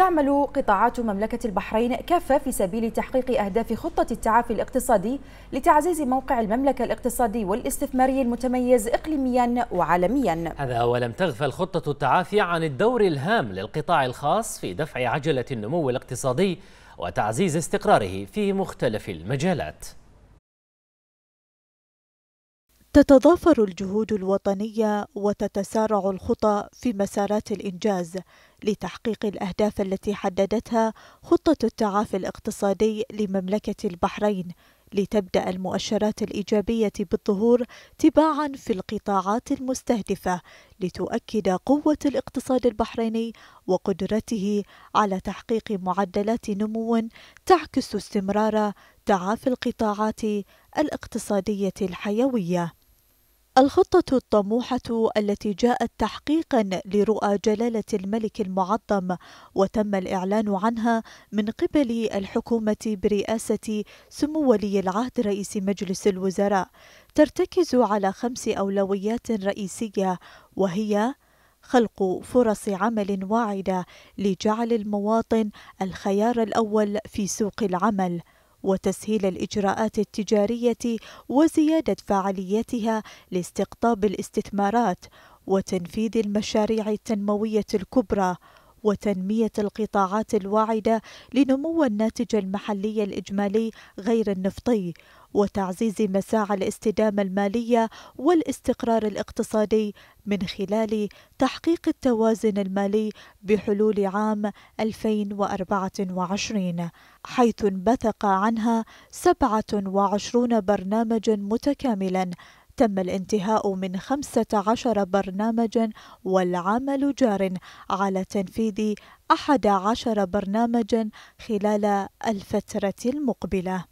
تعمل قطاعات مملكة البحرين كافة في سبيل تحقيق أهداف خطة التعافي الاقتصادي لتعزيز موقع المملكة الاقتصادي والاستثماري المتميز إقليميا وعالميا هذا ولم تغفل خطة التعافي عن الدور الهام للقطاع الخاص في دفع عجلة النمو الاقتصادي وتعزيز استقراره في مختلف المجالات تتضافر الجهود الوطنية وتتسارع الخطى في مسارات الإنجاز لتحقيق الأهداف التي حددتها خطة التعافي الاقتصادي لمملكة البحرين لتبدأ المؤشرات الإيجابية بالظهور تباعا في القطاعات المستهدفة لتؤكد قوة الاقتصاد البحريني وقدرته على تحقيق معدلات نمو تعكس استمرار تعافي القطاعات الاقتصادية الحيوية الخطة الطموحة التي جاءت تحقيقا لرؤى جلالة الملك المعظم وتم الإعلان عنها من قبل الحكومة برئاسة سمو ولي العهد رئيس مجلس الوزراء ترتكز على خمس أولويات رئيسية وهي خلق فرص عمل واعدة لجعل المواطن الخيار الأول في سوق العمل وتسهيل الإجراءات التجارية وزيادة فعاليتها لاستقطاب الاستثمارات وتنفيذ المشاريع التنموية الكبرى وتنمية القطاعات الواعدة لنمو الناتج المحلي الإجمالي غير النفطي وتعزيز مساعي الاستدامة المالية والاستقرار الاقتصادي من خلال تحقيق التوازن المالي بحلول عام 2024 حيث انبثق عنها 27 برنامجا متكاملا تم الانتهاء من 15 برنامجا والعمل جار على تنفيذ 11 برنامجا خلال الفترة المقبلة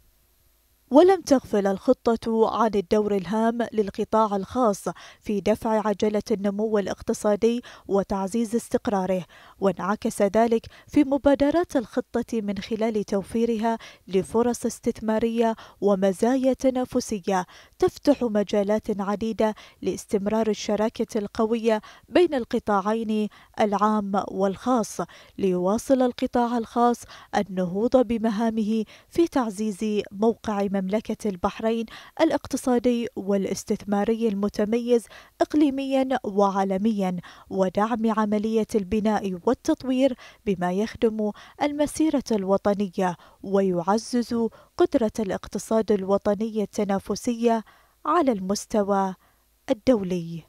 ولم تغفل الخطة عن الدور الهام للقطاع الخاص في دفع عجلة النمو الاقتصادي وتعزيز استقراره، وانعكس ذلك في مبادرات الخطة من خلال توفيرها لفرص استثمارية ومزايا تنافسية تفتح مجالات عديدة لاستمرار الشراكة القوية بين القطاعين العام والخاص، ليواصل القطاع الخاص النهوض بمهامه في تعزيز موقع مملكة البحرين الاقتصادي والاستثماري المتميز إقليميا وعالميا ودعم عملية البناء والتطوير بما يخدم المسيرة الوطنية ويعزز قدرة الاقتصاد الوطني التنافسية على المستوى الدولي